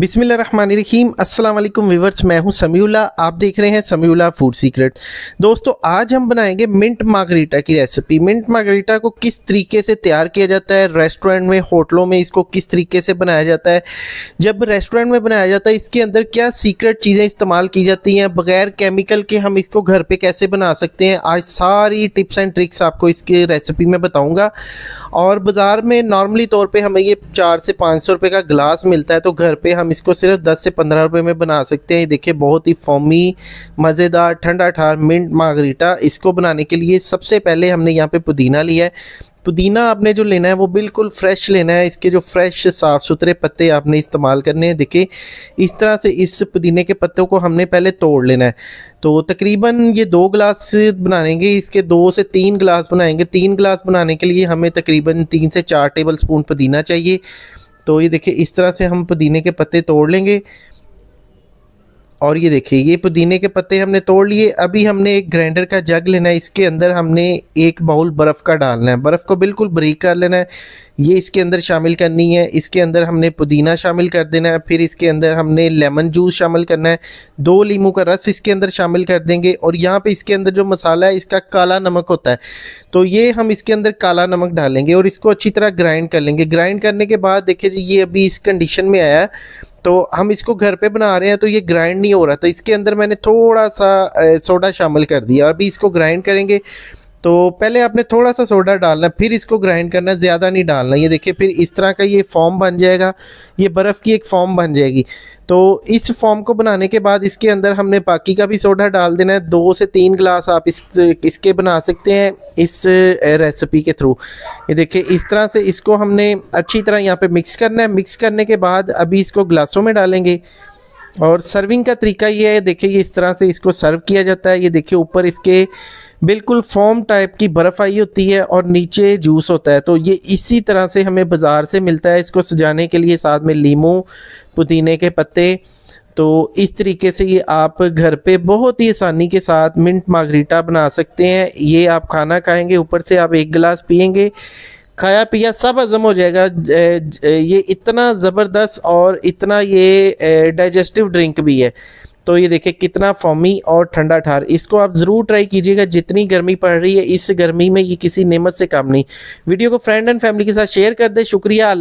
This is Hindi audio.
बिसमिल रहीम अस्सलाम वीवर्स मैं हूं समीला आप देख रहे हैं समीला फूड सीक्रेट दोस्तों आज हम बनाएंगे मिंट मार्गरीटा की रेसिपी मिंट मार्गरीटा को किस तरीके से तैयार किया जाता है रेस्टोरेंट में होटलों में इसको किस तरीके से बनाया जाता है जब रेस्टोरेंट में बनाया जाता है इसके अंदर क्या सीक्रेट चीज़ें इस्तेमाल की जाती हैं बगैर केमिकल के हम इसको घर पर कैसे बना सकते हैं आज सारी टिप्स एंड ट्रिक्स आपको इसके रेसिपी में बताऊँगा और बाज़ार में नॉर्मली तौर पर हमें ये चार से पाँच सौ रुपये का गिलास मिलता है तो घर पर हम हम इसको सिर्फ 10 से 15 रुपए में बना सकते हैं देखिए बहुत ही फॉमी मज़ेदार ठंडा ठार मिंट मागरीटा इसको बनाने के लिए सबसे पहले हमने यहाँ पे पुदीना लिया है पुदीना आपने जो लेना है वो बिल्कुल फ्रेश लेना है इसके जो फ्रेश साफ़ सुथरे पत्ते आपने इस्तेमाल करने हैं देखिए इस तरह से इस पुदीने के पत्तों को हमने पहले तोड़ लेना है तो तकरीबन ये दो गिलास बनाएंगे इसके दो से तीन गिलास बनाएंगे तीन गिलास बनाने के लिए हमें तकरीबन तीन से चार टेबल स्पून पुदीना चाहिए तो ये देखिए इस तरह से हम पुदीने के पत्ते तोड़ लेंगे और ये देखिए ये पुदीने के पत्ते हमने तोड़ लिए अभी हमने एक ग्राइंडर का जग लेना है इसके अंदर हमने एक बाउल बर्फ़ का डालना है बर्फ़ को बिल्कुल ब्रेक कर लेना है ये इसके अंदर शामिल करनी है इसके अंदर हमने पुदीना शामिल कर देना है फिर इसके अंदर हमने लेमन जूस शामिल करना है दो लीमू का रस इसके अंदर शामिल कर देंगे और यहाँ पे इसके अंदर जो मसाला है इसका काला नमक होता है तो ये हम इसके अंदर काला नमक डालेंगे और इसको अच्छी तरह ग्राइंड कर लेंगे ग्राइंड करने के बाद देखिए जी ये अभी इस कंडीशन में आया तो हम इसको घर पे बना रहे हैं तो ये ग्राइंड नहीं हो रहा तो इसके अंदर मैंने थोड़ा सा सोडा शामिल कर दिया और अभी इसको ग्राइंड करेंगे तो पहले आपने थोड़ा सा सोडा डालना फिर इसको ग्राइंड करना ज़्यादा नहीं डालना ये देखिए फिर इस तरह का ये फॉर्म बन जाएगा ये बर्फ़ की एक फॉर्म बन जाएगी तो इस फॉर्म को बनाने के बाद इसके अंदर हमने बाकी का भी सोडा डाल देना है दो से तीन गिलास आप इस इसके बना सकते हैं इस रेसिपी के थ्रू ये देखिए इस तरह से इसको हमने अच्छी तरह यहाँ पे मिक्स करना है मिक्स करने के बाद अभी इसको गिलासों में डालेंगे और सर्विंग का तरीका ये है देखिए ये इस तरह से इसको सर्व किया जाता है ये देखिए ऊपर इसके बिल्कुल फॉर्म टाइप की बर्फ़ आई होती है और नीचे जूस होता है तो ये इसी तरह से हमें बाज़ार से मिलता है इसको सजाने के लिए साथ में लीमू पुदीने के पत्ते तो इस तरीके से ये आप घर पे बहुत ही आसानी के साथ मिंट मागरीटा बना सकते हैं ये आप खाना खाएंगे ऊपर से आप एक गिलास पियेंगे खाया पिया सब हजम हो जाएगा ये इतना ज़बरदस्त और इतना ये डाइजेस्टिव ड्रिंक भी है तो ये देखिए कितना फॉमी और ठंडा ठार इसको आप ज़रूर ट्राई कीजिएगा जितनी गर्मी पड़ रही है इस गर्मी में ये किसी नेमत से काम नहीं वीडियो को फ्रेंड एंड फैमिली के साथ शेयर कर दे शुक्रिया